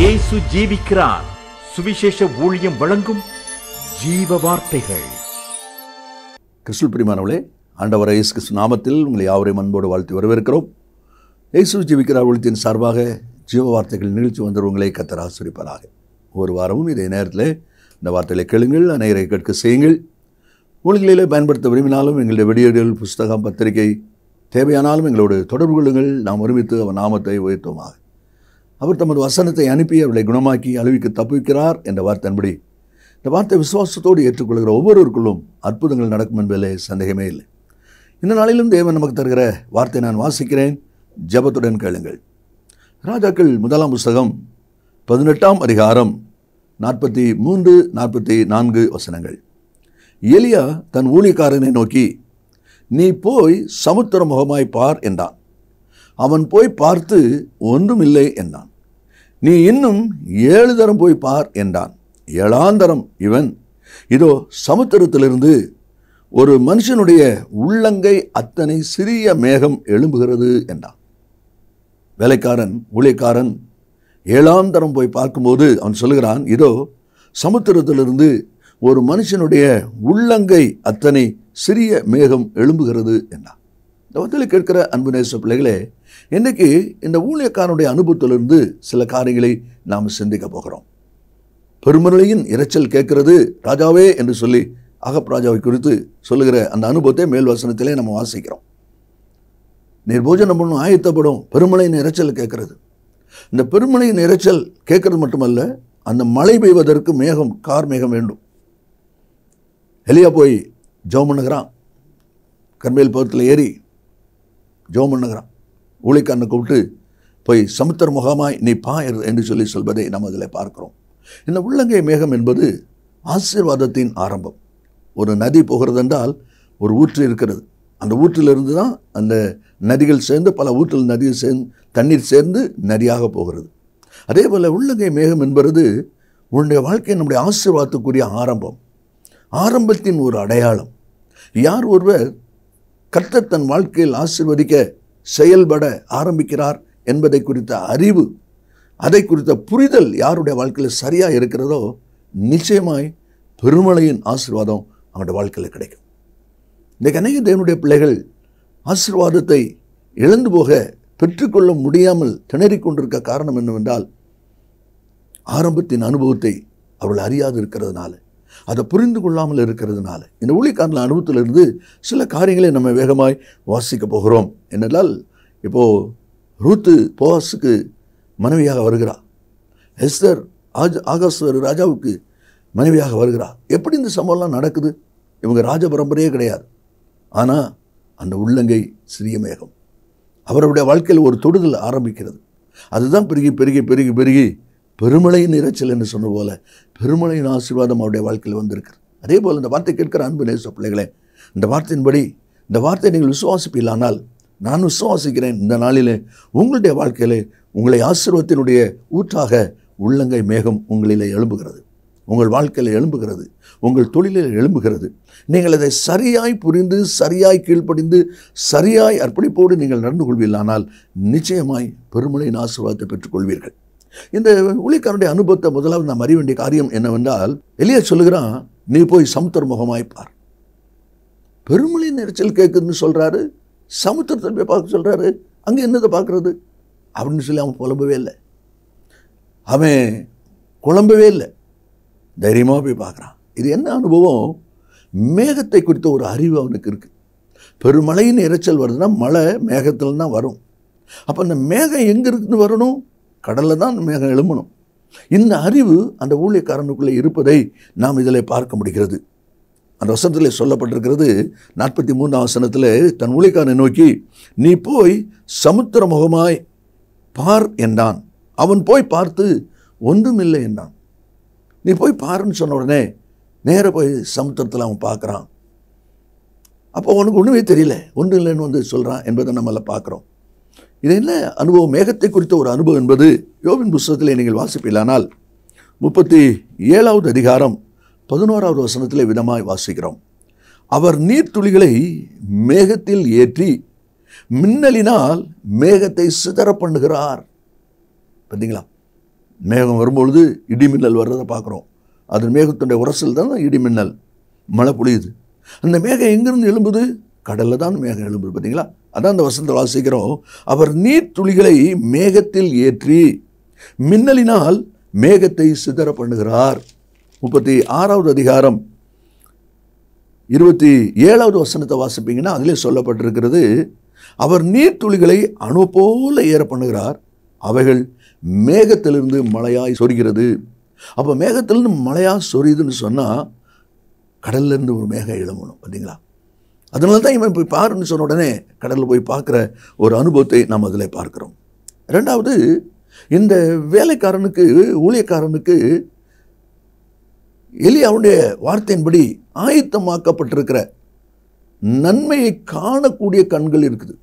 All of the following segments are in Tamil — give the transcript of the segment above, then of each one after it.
இயேசு ஜீவிக்கிறார் சுவிசேஷ ஊழியம் வழங்கும் ஜீவ வார்த்தைகள் கிறிஸ்துல் பிரிமானவளே ஆண்டவர் இயேசு கிறிஸ்து நாமத்தில் உங்களை யாவரையும் அன்போடு வாழ்த்தி வரவேற்கிறோம் இயேசு ஜீவிக்கிறார் ஊழியத்தின் சார்பாக ஜீவ வார்த்தைகள் நிகழ்ச்சி வந்தவர்களை கத்தர் ஆசிரிப்பதாக ஒரு வாரமும் இதே நேரத்தில் இந்த வார்த்தைகளை கேளுங்கள் அநேகரை கேட்க செய்யுங்கள் ஊழிகளிலே பயன்படுத்த விரும்பினாலும் எங்களுடைய வெளியீடுகள் புஸ்தகம் பத்திரிகை தேவையானாலும் எங்களோடு தொடர்பு கொள்ளுங்கள் நாம் ஒருமித்து அவன் நாமத்தை உயர்த்துவமாக அவர் தமது வசனத்தை அனுப்பி அவர்களை குணமாக்கி அழுவிக்கு தப்புவிக்கிறார் என்ற வார்த்தையின்படி இந்த வார்த்தை விசுவாசத்தோடு ஏற்றுக்கொள்கிற ஒவ்வொருவருக்குள்ளும் அற்புதங்கள் நடக்கும் என்பதிலே சந்தேகமே இல்லை இந்த நாளிலும் தேவன் நமக்கு தருகிற வார்த்தை நான் வாசிக்கிறேன் ஜபத்துடன் கேளுங்கள் ராஜாக்கள் முதலாம் புஸ்தகம் பதினெட்டாம் அதிகாரம் நாற்பத்தி மூன்று நாற்பத்தி நான்கு வசனங்கள் எலியா தன் ஊழியக்காரனை நோக்கி நீ போய் சமுத்திர முகமாய் பார் என்றான் அவன் போய் பார்த்து ஒன்றும் இல்லை என்றான் நீ இன்னும் ஏழு தரம் போய் பார் என்றான் ஏழாந்தரம் இவன் இதோ சமுத்திரத்திலிருந்து ஒரு மனுஷனுடைய உள்ளங்கை அத்தனை சிறிய மேகம் எழும்புகிறது என்றான் வேலைக்காரன் ஊழியக்காரன் ஏழாந்தரம் போய் பார்க்கும்போது அவன் சொல்கிறான் இதோ சமுத்திரத்திலிருந்து ஒரு மனுஷனுடைய உள்ளங்கை அத்தனை சிறிய மேகம் எழும்புகிறது என்றான் இந்த வந்தலை கேட்கிற அன்பு நேச பிள்ளைகளே இன்றைக்கி இந்த ஊழியக்காரனுடைய அனுபவத்திலிருந்து சில காரியங்களை நாம் சிந்திக்க போகிறோம் பெருமருளையின் இரைச்சல் கேட்கிறது ராஜாவே என்று சொல்லி அகப் ராஜாவை குறித்து சொல்லுகிற அந்த அனுபவத்தை மேல் வசனத்திலே நம்ம வாசிக்கிறோம் நீர் போஜனம் பண்ணும் ஆயத்தப்படும் பெருமழையின் இரைச்சல் கேட்கறது இந்த பெருமலையின் இரைச்சல் கேட்கறது மட்டுமல்ல அந்த மழை பெய்வதற்கு மேகம் கார் மேகம் வேண்டும் எலியா போய் ஜோம் பண்ணுகிறான் கர்மேல் பருவத்தில் ஏறி ஜோம் பண்ணுகிறான் ஊழிக்காரனை கூப்பிட்டு போய் சமுத்திர முகமாய் நீ பாயர் என்று சொல்லி சொல்வதை நம்ம அதில் பார்க்குறோம் இந்த உள்ளங்கை மேகம் என்பது ஆசீர்வாதத்தின் ஆரம்பம் ஒரு நதி போகிறதென்றால் ஒரு ஊற்று இருக்கிறது அந்த ஊற்றிலிருந்து தான் அந்த நதிகள் சேர்ந்து பல ஊற்றில் நதியில் சேர்ந்து தண்ணீர் சேர்ந்து நதியாக போகிறது அதே போல் உள்ளங்கை மேகம் என்பது உன்னுடைய வாழ்க்கை நம்முடைய ஆசீர்வாதத்துக்குரிய ஆரம்பம் ஆரம்பத்தின் ஒரு அடையாளம் யார் ஒருவர் கர்த்தர் தன் வாழ்க்கையில் ஆசிர்வதிக்க செயல்பட ஆரம்பிக்கிறார் என்பதை குறித்த அறிவு அதை குறித்த புரிதல் யாருடைய வாழ்க்கையில் சரியாக இருக்கிறதோ நிச்சயமாய் பெருமளையின் ஆசிர்வாதம் அவனுடைய வாழ்க்கையில் கிடைக்கும் இன்றைக்கு அநேக தேவனுடைய பிள்ளைகள் ஆசிர்வாதத்தை இழந்து போக பெற்றுக்கொள்ள முடியாமல் திணறிக் கொண்டிருக்க காரணம் என்னவென்றால் ஆரம்பத்தின் அனுபவத்தை அவள் அறியாது இருக்கிறதுனால அதை புரிந்து கொள்ளாமல் இருக்கிறதுனால இந்த ஊழிக்காரன் அனுபவத்திலிருந்து சில காரியங்களை நம்ம வேகமாய் வாசிக்க போகிறோம் என்னென்றால் இப்போது ரூத்து போவாஸுக்கு மனைவியாக வருகிறார் எஸ்தர் ஆஜ் ஆகாஸ்வர் ராஜாவுக்கு மனைவியாக வருகிறார் எப்படி இந்த சம்பவம்லாம் நடக்குது இவங்க ராஜ பரம்பரையே கிடையாது ஆனால் அந்த உள்ளங்கை சிறிய மேகம் அவருடைய வாழ்க்கையில் ஒரு தொடுதல் ஆரம்பிக்கிறது அதுதான் பெருகி பெருகி பெருகி பெருகி பெருமழையின் இறைச்சல் என்று சொன்ன போல பெருமழையின் ஆசீர்வாதம் அவருடைய வாழ்க்கையில் வந்திருக்கிறது அதே போல் இந்த வார்த்தை கேட்கிற அன்பு நேச பிள்ளைகளே இந்த வார்த்தையின்படி இந்த வார்த்தையை நீங்கள் விசுவாசிப்பில்லானால் நான் விசுவாசிக்கிறேன் இந்த நாளில் உங்களுடைய வாழ்க்கையில் உங்களை ஆசீர்வத்தினுடைய ஊற்றாக உள்ளங்கை மேகம் உங்களில் எழும்புகிறது உங்கள் வாழ்க்கையில் எழும்புகிறது உங்கள் தொழிலில் எழும்புகிறது நீங்கள் அதை சரியாய் புரிந்து சரியாய் கீழ்ப்படிந்து சரியாய் அர்ப்பணிப்போடு நீங்கள் நடந்து கொள்வீர்களானால் நிச்சயமாய் பெருமழையின் ஆசீர்வாதத்தை பெற்றுக்கொள்வீர்கள் இந்த ஊழிக்காரனுடைய அனுபவத்தை முதலாவது நாம் அறிய வேண்டிய காரியம் என்னவென்றால் எளிய சொல்லுகிறான் நீ போய் சமுத்திர முகமாய்ப்பார் பெருமொழி நெரிச்சல் கேட்குதுன்னு சொல்கிறாரு சமுத்திரத்தை போய் பார்க்க சொல்கிறாரு அங்கே என்னதை பார்க்குறது அப்படின்னு சொல்லி அவன் புலம்பவே இல்லை அவன் குழம்பவே இல்லை தைரியமாக போய் பார்க்குறான் இது என்ன அனுபவம் மேகத்தை குறித்த ஒரு அறிவு அவனுக்கு இருக்குது பெருமழையின் இறைச்சல் வருதுன்னா மழை மேகத்தில் தான் வரும் அப்போ அந்த மேகம் எங்கே இருக்குதுன்னு வரணும் கடலில் தான் மேகம் எழும்பணும் இந்த அறிவு அந்த ஊழியக்காரனுக்குள்ளே இருப்பதை நாம் இதில் பார்க்க முடிகிறது அந்த வசனத்தில் சொல்லப்பட்டிருக்கிறது நாற்பத்தி மூணாம் வசனத்தில் தன் ஊழியக்காரனை நோக்கி நீ போய் சமுத்திர முகமாய் பார் என்றான் அவன் போய் பார்த்து ஒன்றும் இல்லை என்றான் நீ போய் பாருன்னு சொன்ன உடனே நேராக போய் சமுத்திரத்தில் அவன் பார்க்குறான் அப்போ உனக்கு ஒன்றுமே தெரியல ஒன்றும் இல்லைன்னு வந்து சொல்கிறான் என்பதை நம்மளை பார்க்குறோம் இது என்ன அனுபவம் மேகத்தை குறித்த ஒரு அனுபவம் என்பது யோவின் புஸ்தகத்தில் நீங்கள் வாசிப்பில்லானால் முப்பத்தி ஏழாவது அதிகாரம் பதினோராவது வசனத்தில் விதமாய் வாசிக்கிறோம் அவர் நீர்த்துளிகளை மேகத்தில் ஏற்றி மின்னலினால் மேகத்தை சிதற பண்ணுகிறார் பார்த்தீங்களா மேகம் வரும்பொழுது இடிமின்னல் வர்றதை பார்க்குறோம் அது மேகத்துடைய உரசல் தான் இடிமின்னல் மழை பொழியுது அந்த மேகம் எங்கேருந்து எழும்புது கடலில் தான் மேகம் எழும்புது பார்த்தீங்களா அதான் அந்த வசந்த வாசிக்கிறோம் அவர் நீர் துளிகளை மேகத்தில் ஏற்றி மின்னலினால் மேகத்தை சிதற பண்ணுகிறார் முப்பத்தி ஆறாவது அதிகாரம் இருபத்தி ஏழாவது வசனத்தை வாசிப்பீங்கன்னா அதிலே சொல்லப்பட்டிருக்கிறது அவர் நீர்த்துளிகளை அணு போல ஏற பண்ணுகிறார் அவைகள் மேகத்திலிருந்து மழையாய் சொரிகிறது அப்போ மேகத்திலிருந்து மழையாக சொரியுதுன்னு சொன்னால் கடல்லேருந்து ஒரு மேகம் எழும்பணும் பார்த்தீங்களா அதனால தான் இவன் போய் பாருன்னு சொன்ன உடனே கடலில் போய் பார்க்குற ஒரு அனுபவத்தை நாம் அதில் பார்க்குறோம் ரெண்டாவது இந்த வேலைக்காரனுக்கு ஊழியக்காரனுக்கு அவனுடைய வார்த்தையின்படி ஆயத்தமாக்கப்பட்டிருக்கிற நன்மையை காணக்கூடிய கண்கள் இருக்குது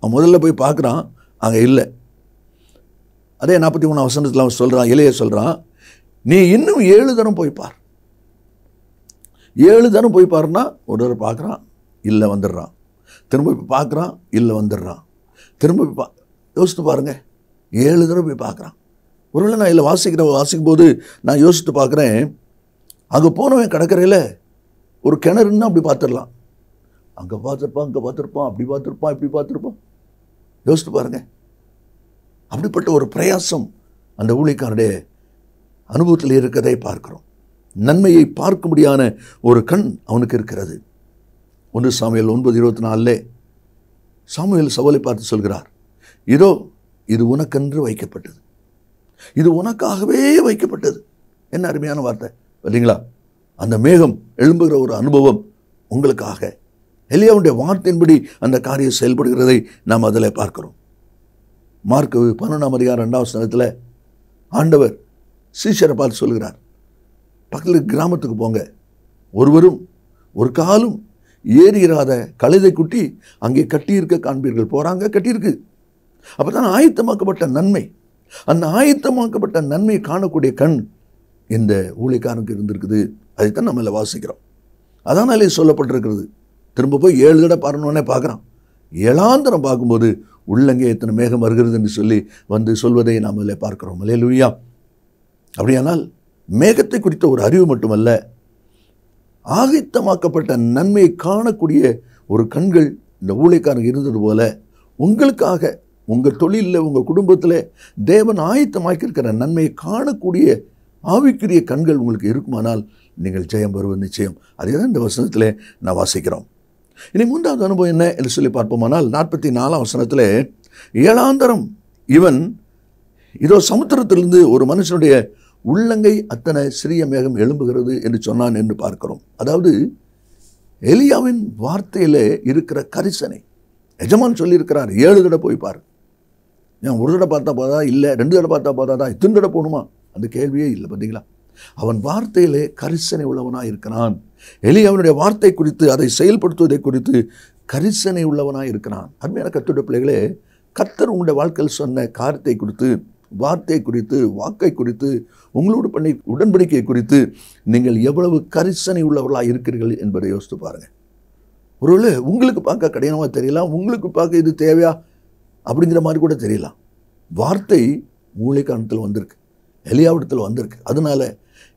அவன் முதல்ல போய் பார்க்குறான் அங்கே இல்லை அதே நாற்பத்தி மூணு அவசரத்தில் அவன் சொல்கிறான் இலையை சொல்கிறான் நீ இன்னும் ஏழு தரம் போய் பார் ஏழு தரம் போய் பாருன்னா ஒரு தடவை பார்க்குறான் இல்லை வந்துடுறான் திரும்ப போய் பார்க்குறான் இல்லை வந்துடுறான் திரும்ப போய் பா யோசித்து பாருங்கள் ஏழு தடவை போய் பார்க்குறான் ஒருவேளை நான் இல்லை வாசிக்கிறேன் வாசிக்கும் போது நான் யோசித்து பார்க்குறேன் அங்கே போனவன் கடற்கரையில் ஒரு கிணறுன்னா அப்படி பார்த்துடலாம் அங்கே பார்த்துருப்பான் அங்கே பார்த்துருப்பான் அப்படி பார்த்துருப்பான் இப்படி பார்த்துருப்பான் யோசித்து பாருங்கள் அப்படிப்பட்ட ஒரு பிரயாசம் அந்த ஊழிக்காருடைய அனுபவத்தில் இருக்கிறதை பார்க்குறோம் நன்மையை பார்க்கும்படியான ஒரு கண் அவனுக்கு இருக்கிறது ஒன்று சாமியல் ஒன்பது இருபத்தி நாலில் சாமியல் சவாலை பார்த்து சொல்கிறார் இதோ இது உனக்கென்று வைக்கப்பட்டது இது உனக்காகவே வைக்கப்பட்டது என்ன அருமையான வார்த்தை இல்லைங்களா அந்த மேகம் எழும்புகிற ஒரு அனுபவம் உங்களுக்காக எலியாவுடைய வார்த்தையின்படி அந்த காரியம் செயல்படுகிறதை நாம் அதில் பார்க்கிறோம் மார்க்கு பன்னெண்டாம் அதிகாரம் ரெண்டாவது ஸ்தலத்தில் ஆண்டவர் சீஷரை பார்த்து சொல்கிறார் பக்கத்தில் கிராமத்துக்கு போங்க ஒருவரும் ஒரு காலும் ஏறிகிறாத கழுதை குட்டி அங்கே கட்டியிருக்க காண்பீர்கள் போகிறாங்க கட்டியிருக்கு அப்போ தான் ஆயத்தமாக்கப்பட்ட நன்மை அந்த ஆயத்தமாக்கப்பட்ட நன்மையை காணக்கூடிய கண் இந்த ஊழிக்காரனுக்கு இருந்திருக்குது அதைத்தான் நம்மளை வாசிக்கிறோம் அதனாலே சொல்லப்பட்டிருக்கிறது திரும்ப போய் ஏழு தடவை பாருனோடனே பார்க்குறான் ஏழாந்தரம் பார்க்கும்போது உள்ளங்கே எத்தனை மேகம் வருகிறது என்று சொல்லி வந்து சொல்வதை நாம் இதில் பார்க்குறோம் இல்லையா அப்படியானால் மேகத்தை குறித்த ஒரு அறிவு மட்டுமல்ல ஆகித்தமாக்கப்பட்ட நன்மையை காணக்கூடிய ஒரு கண்கள் இந்த ஊழியக்காரங்க இருந்தது போல உங்களுக்காக உங்கள் தொழிலில் உங்கள் குடும்பத்தில் தேவன் ஆயத்தமாக்கியிருக்கிற நன்மையை காணக்கூடிய ஆவிக்குரிய கண்கள் உங்களுக்கு இருக்குமானால் நீங்கள் ஜெயம் வருவது நிச்சயம் அதே தான் இந்த வசனத்தில் நான் வாசிக்கிறோம் இனி மூன்றாவது அனுபவம் என்ன என்று சொல்லி பார்ப்போமானால் நாற்பத்தி நாலாம் வசனத்தில் ஏழாந்தரம் இவன் இதோ சமுத்திரத்திலிருந்து ஒரு மனுஷனுடைய உள்ளங்கை அத்தனை சிறிய மேகம் எழும்புகிறது என்று சொன்னான் என்று பார்க்கிறோம் அதாவது எலியாவின் வார்த்தையிலே இருக்கிற கரிசனை எஜமான் சொல்லியிருக்கிறார் ஏழு தடவை போய் பார் ஏன் ஒரு தடவை பார்த்தா போதா இல்லை ரெண்டு தடவை பார்த்தா போதாதா இத்தனை தடவை போகணுமா அந்த கேள்வியே இல்லை பார்த்தீங்களா அவன் வார்த்தையிலே கரிசனை உள்ளவனாக இருக்கிறான் எலி அவனுடைய வார்த்தை குறித்து அதை செயல்படுத்துவதை குறித்து கரிசனை உள்ளவனாக இருக்கிறான் அருமையான கத்துடைய பிள்ளைகளே கத்தர் உங்களுடைய வாழ்க்கையில் சொன்ன காரியத்தை குறித்து வார்த்தை குறித்து வாக்கை குறித்து உங்களோடு பண்ணி உடன்படிக்கை குறித்து நீங்கள் எவ்வளவு கரிசனை உள்ளவர்களாக இருக்கிறீர்கள் என்பதை யோசித்து பாருங்கள் ஒருவேளை உங்களுக்கு பார்க்க கடினமாக தெரியலாம் உங்களுக்கு பார்க்க இது தேவையா அப்படிங்கிற மாதிரி கூட தெரியலாம் வார்த்தை மூளைக்கானத்தில் வந்திருக்கு எலியாவிடத்தில் வந்திருக்கு அதனால்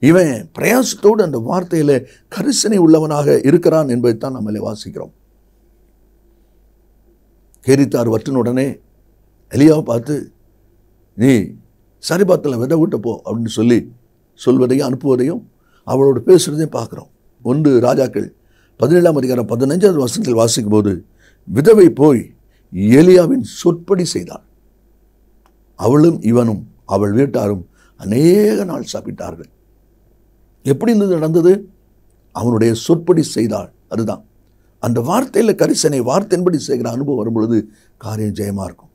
இவன் பிரயாசத்தோடு அந்த வார்த்தையில் கரிசனை உள்ளவனாக இருக்கிறான் என்பதை தான் நம்மளே வாசிக்கிறோம் கேரித்தார் வற்றினுடனே உடனே எலியாவை பார்த்து நீ சரிபாத்தில் விதை விட்டு போ அப்படின்னு சொல்லி சொல்வதையும் அனுப்புவதையும் அவளோட பேசுகிறதையும் பார்க்குறோம் ஒன்று ராஜாக்கள் பதினேழாம் அதிகாரம் பதினஞ்சாவது வருஷத்தில் வாசிக்கும் போது விதவை போய் எலியாவின் சொற்படி செய்தாள் அவளும் இவனும் அவள் வீட்டாரும் அநேக நாள் சாப்பிட்டார்கள் எப்படி இருந்தது நடந்தது அவனுடைய சொற்படி செய்தாள் அதுதான் அந்த வார்த்தையில் கரிசனை வார்த்தையின்படி செய்கிற அனுபவம் வரும்பொழுது காரியம் ஜெயமாக இருக்கும்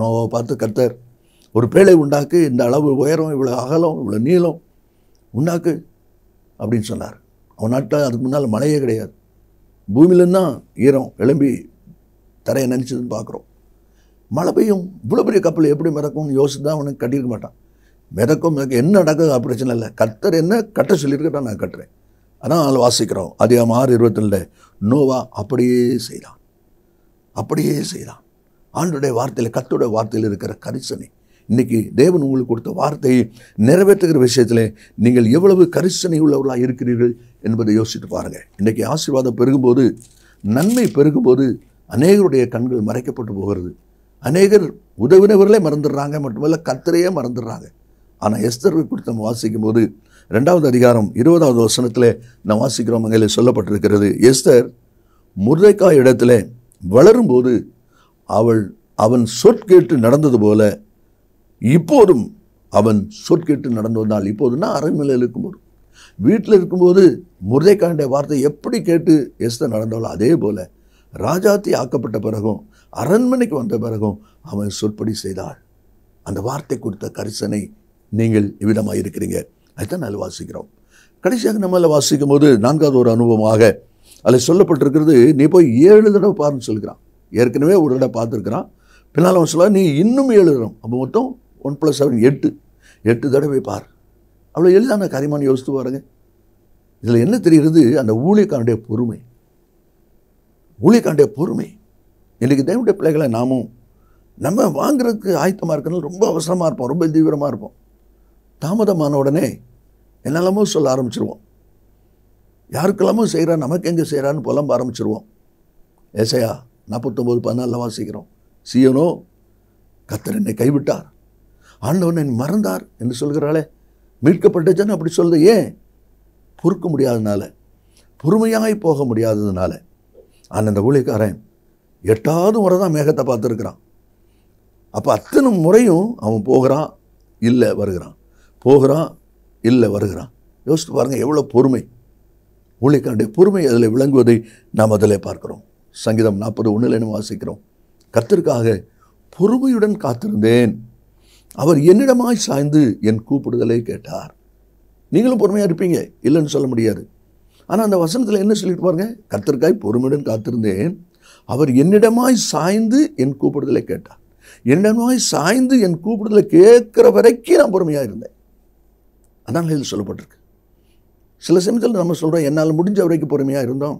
நோவை பார்த்து கர்த்தர் ஒரு பேழை உண்டாக்கு இந்த அளவு உயரம் இவ்வளோ அகலம் இவ்வளோ நீளம் உண்டாக்கு அப்படின்னு சொன்னார் அவன் நாட்டில் அதுக்கு முன்னால் மழையே கிடையாது பூமியிலன்னா ஈரம் எலும்பி தரையை நினச்சதுன்னு பார்க்குறோம் மழை பெய்யும் இவ்வளோ பெரிய கப்பல் எப்படி மிதக்கும்னு யோசித்து தான் அவனுக்கு கட்டியிருக்க மாட்டான் மிதக்கும் மிதக்க என்ன நடக்குது பிரச்சனை இல்லை கத்தர் என்ன கட்ட சொல்லியிருக்கட்டா நான் கட்டுறேன் அதான் வாசிக்கிறோம் அதிகம் ஆறு இருபத்திரெண்டு நோவா அப்படியே செய்தான் அப்படியே செய்தான் ஆண்டுடைய வார்த்தையில் கத்துடைய வார்த்தையில் இருக்கிற கரிசனை இன்றைக்கி தேவன் உங்களுக்கு கொடுத்த வார்த்தையை நிறைவேற்றுகிற விஷயத்தில் நீங்கள் எவ்வளவு கரிசனை உள்ளவர்களாக இருக்கிறீர்கள் என்பதை யோசித்து பாருங்கள் இன்றைக்கி ஆசீர்வாதம் பெருகும்போது நன்மை பெருகும்போது அநேகருடைய கண்கள் மறைக்கப்பட்டு போகிறது அநேகர் உதவினவர்களே மறந்துடுறாங்க மட்டுமல்ல கத்திரையே மறந்துடுறாங்க ஆனால் எஸ்தர்வை குறித்து நம்ம வாசிக்கும் போது ரெண்டாவது அதிகாரம் இருபதாவது வசனத்தில் நான் வாசிக்கிறோம் அங்கே சொல்லப்பட்டிருக்கிறது எஸ்தர் முருதைக்காய் இடத்துல வளரும்போது அவள் அவன் சொற்கேட்டு நடந்தது போல இப்போதும் அவன் சொற்கேட்டு நடந்து வந்தால் இப்போதுன்னா அரண்மனையில் இருக்கும்போது வீட்டில் இருக்கும்போது முருதைக்காண்டைய வார்த்தை எப்படி கேட்டு எஸ்த நடந்தாலும் அதே போல் ராஜாத்தி ஆக்கப்பட்ட பிறகும் அரண்மனைக்கு வந்த பிறகும் அவன் சொற்படி செய்தாள் அந்த வார்த்தை கொடுத்த கரிசனை நீங்கள் இவ்விதமாக இருக்கிறீங்க அதுதான் நல்ல வாசிக்கிறோம் கடைசியாக நம்மளால் வாசிக்கும் போது நான்காவது ஒரு அனுபவமாக அதில் சொல்லப்பட்டிருக்கிறது நீ போய் ஏழு தடவை பாருன்னு சொல்லுகிறான் ஏற்கனவே ஒரு தடவை பார்த்துருக்குறான் பின்னால் அவன் சொல்ல நீ இன்னும் ஏழு அப்போ மொத்தம் ஒன் ப்ளஸ் செவன் எட்டு எட்டு தடவை பார் அவ்வளோ எளிதான காரியமான யோசித்து பாருங்க இதில் என்ன தெரிகிறது அந்த ஊழியக்காரனுடைய பொறுமை ஊழியக்காரனுடைய பொறுமை இன்றைக்கி தேவனுடைய பிள்ளைகளை நாமும் நம்ம வாங்குறதுக்கு ஆயத்தமாக இருக்கணும்னு ரொம்ப அவசரமாக இருப்போம் ரொம்ப தீவிரமாக இருப்போம் தாமதமான உடனே என்னெல்லாமோ சொல்ல ஆரம்பிச்சிருவோம் யாருக்கெல்லாமோ செய்கிறா நமக்கு எங்கே செய்கிறான்னு புலம்ப ஆரம்பிச்சிருவோம் ஏசையா நாற்பத்தொம்போது பதினாலில் வாசிக்கிறோம் சீயனோ கத்தர் என்னை கைவிட்டார் ஆண்டவன் என் மறந்தார் என்று சொல்கிறாளே மீட்கப்பட்ட அப்படி சொல்லுது ஏன் பொறுக்க முடியாததுனால பொறுமையாய் போக முடியாததுனால ஆனால் அந்த ஊழியக்காரன் எட்டாவது முறை தான் மேகத்தை பார்த்துருக்குறான் அப்போ அத்தனை முறையும் அவன் போகிறான் இல்லை வருகிறான் போகிறான் இல்லை வருகிறான் யோசித்து பாருங்கள் எவ்வளோ பொறுமை ஊழியக்காரனுடைய பொறுமை அதில் விளங்குவதை நாம் அதில் பார்க்குறோம் சங்கீதம் நாற்பது ஒன்றில் வாசிக்கிறோம் கத்திற்காக பொறுமையுடன் காத்திருந்தேன் அவர் என்னிடமாய் சாய்ந்து என் கூப்பிடுதலை கேட்டார் நீங்களும் பொறுமையாக இருப்பீங்க இல்லைன்னு சொல்ல முடியாது ஆனால் அந்த வசனத்தில் என்ன சொல்லிட்டு பாருங்க கத்திற்காய் பொறுமையுடன் காத்திருந்தேன் அவர் என்னிடமாய் சாய்ந்து என் கூப்பிடுதலை கேட்டார் என்னிடமாய் சாய்ந்து என் கூப்பிடுதலை கேட்குற வரைக்கும் நான் பொறுமையாக இருந்தேன் அதான் இது சொல்லப்பட்டிருக்கு சில சமயத்தில் நம்ம சொல்கிறோம் என்னால் முடிஞ்ச வரைக்கும் பொறுமையாக இருந்தோம்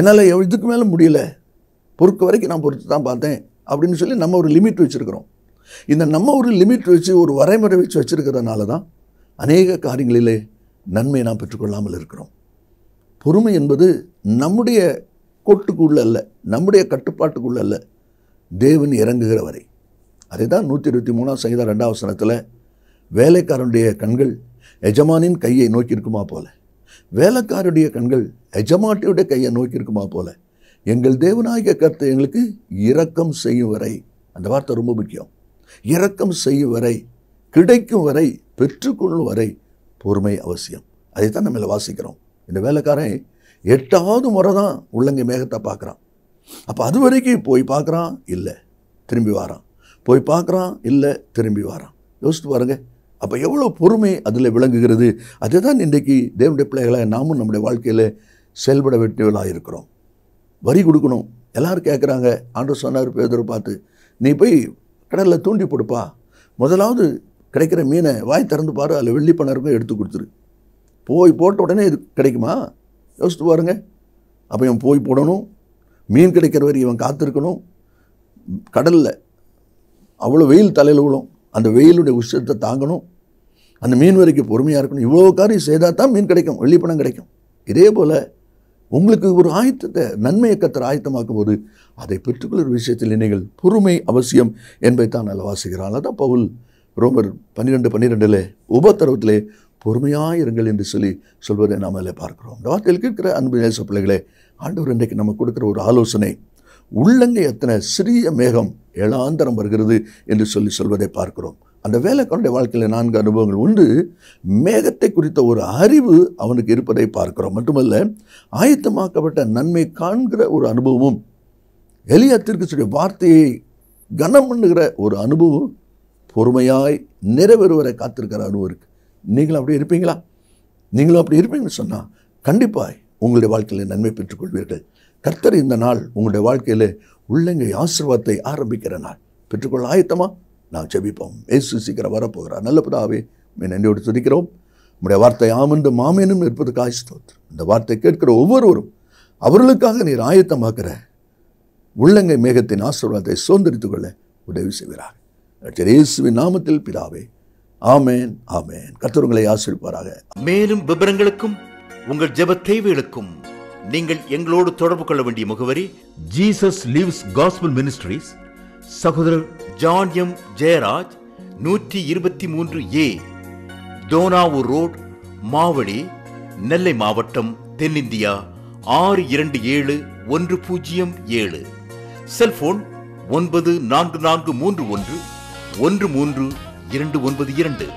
என்னால் இதுக்கு மேலே முடியல பொறுக்க வரைக்கும் நான் பொறுத்து தான் பார்த்தேன் அப்படின்னு சொல்லி நம்ம ஒரு லிமிட் வச்சுருக்கிறோம் இந்த நம்ம ஒரு லிமிட் வச்சு ஒரு வரைமுறை வச்சு வச்சுருக்கிறதுனால தான் அநேக காரியங்களிலே நன்மையை நாம் பெற்றுக்கொள்ளாமல் இருக்கிறோம் பொறுமை என்பது நம்முடைய கோட்டுக்குள்ளே அல்ல நம்முடைய கட்டுப்பாட்டுக்குள்ளே அல்ல தேவன் இறங்குகிற வரை அதே தான் நூற்றி இருபத்தி மூணாம் சங்கீதம் ரெண்டாவது சனத்தில் வேலைக்காரனுடைய கண்கள் எஜமானின் கையை நோக்கியிருக்குமா போல வேலைக்காருடைய கண்கள் எஜமாட்டியுடைய கையை நோக்கியிருக்குமா போல எங்கள் தேவநாயக கருத்தை எங்களுக்கு இரக்கம் செய்யும் வரை அந்த வார்த்தை ரொம்ப முக்கியம் இரக்கம் செய்யும் வரை கிடைக்கும் வரை பெற்றுக்கொள்ளும் வரை பொறுமை அவசியம் அதை தான் நம்மளை வாசிக்கிறோம் இந்த வேலைக்காரன் எட்டாவது முறை தான் உள்ளங்க மேகத்தை பார்க்குறான் அப்போ அது வரைக்கும் போய் பார்க்குறான் இல்லை திரும்பி வாரான் போய் பார்க்குறான் இல்லை திரும்பி வாரான் யோசித்து பாருங்க அப்போ எவ்வளோ பொறுமை அதில் விளங்குகிறது அதே தான் இன்றைக்கு தேவனுடைய பிள்ளைகளை நாமும் நம்முடைய வாழ்க்கையில் செயல்பட வேண்டியவர்களாக இருக்கிறோம் வரி கொடுக்கணும் எல்லோரும் கேட்குறாங்க ஆண்டு சொன்னார் பேதர் பார்த்து நீ போய் கடலில் தூண்டி போடுப்பா முதலாவது கிடைக்கிற மீனை வாய் திறந்து பாரு அதில் வெள்ளி இருக்கும் எடுத்து கொடுத்துரு போய் போட்ட உடனே இது கிடைக்குமா யோசித்து பாருங்க அப்போ இவன் போய் போடணும் மீன் கிடைக்கிற வரை இவன் காத்திருக்கணும் கடலில் அவ்வளோ வெயில் தலையில் விழும் அந்த வெயிலுடைய உஷத்தை தாங்கணும் அந்த மீன் வரைக்கும் பொறுமையாக இருக்கணும் இவ்வளோ காரியம் செய்தால் தான் மீன் கிடைக்கும் வெள்ளிப்பணம் கிடைக்கும் இதே போல் உங்களுக்கு ஒரு ஆயத்தத்தை நன்மையை கத்தர் ஆயத்தமாக்கும் போது அதை பெற்றுக்கொள்கிற விஷயத்தில் நீங்கள் பொறுமை அவசியம் என்பதை தான் நல்ல வாசிக்கிறான் அதான் பவுல் ரோமர் பன்னிரெண்டு பன்னிரெண்டில் உபத்தரவத்திலே பொறுமையாக இருங்கள் என்று சொல்லி சொல்வதை நாம் அதில் பார்க்கிறோம் இந்த வார்த்தையில் கேட்கிற அன்பு நேச பிள்ளைகளே ஆண்டவர் இன்றைக்கு நம்ம கொடுக்குற ஒரு ஆலோசனை உள்ளங்கை அத்தனை சிறிய மேகம் ஏழாந்தரம் வருகிறது என்று சொல்லி சொல்வதை பார்க்கிறோம் அந்த வேலைக்காரனுடைய வாழ்க்கையில் நான்கு அனுபவங்கள் உண்டு மேகத்தை குறித்த ஒரு அறிவு அவனுக்கு இருப்பதை பார்க்கிறோம் மட்டுமல்ல ஆயத்தமாக்கப்பட்ட நன்மை காண்கிற ஒரு அனுபவமும் எளியா திருக்கச்சுடைய வார்த்தையை கனம் பண்ணுகிற ஒரு அனுபவம் பொறுமையாய் நிறைவேறுவரை காத்திருக்கிற அனுபவம் இருக்குது நீங்களும் அப்படி இருப்பீங்களா நீங்களும் அப்படி இருப்பீங்கன்னு சொன்னால் கண்டிப்பாக உங்களுடைய வாழ்க்கையில் நன்மை பெற்றுக்கொள்வீர்கள் கர்த்தர் இந்த நாள் உங்களுடைய வாழ்க்கையில் உள்ளங்கை ஆசிர்வாதத்தை ஆரம்பிக்கிற நாள் பெற்றுக்கொள்ள ஆயத்தமாக நான் ஜெபிப்போம் ஏசு சீக்கிரம் வரப்போகிறார் நல்ல பிதாவே நன்றியோடு துதிக்கிறோம் உடைய வார்த்தை ஆமண்டு மாமேனும் இருப்பது காய்ஸ்தோத்திரம் இந்த வார்த்தை கேட்கிற ஒவ்வொருவரும் அவர்களுக்காக நீர் ஆயத்தமாக்கிற உள்ளங்கை மேகத்தின் ஆசீர்வாதத்தை சுதந்திரித்துக் கொள்ள உதவி செய்கிறார் இயேசுவின் நாமத்தில் பிதாவே ஆமேன் ஆமேன் கத்தவர்களை ஆசிரிப்பாராக மேலும் விவரங்களுக்கும் உங்கள் ஜெப தேவைகளுக்கும் நீங்கள் எங்களோடு தொடர்பு கொள்ள வேண்டிய முகவரி ஜீசஸ் லிவ்ஸ் காஸ்பிள் மினிஸ்ட்ரிஸ் சகோதரர் ஜான் எம் ஜெயராஜ் நூற்றி இருபத்தி மூன்று ஏ தோனாவூர் ரோட் மாவடி நெல்லை மாவட்டம் தென்னிந்தியா ஆறு இரண்டு ஏழு ஒன்று பூஜ்ஜியம் ஏழு செல்போன் ஒன்பது நான்கு நான்கு மூன்று ஒன்று ஒன்று மூன்று இரண்டு ஒன்பது இரண்டு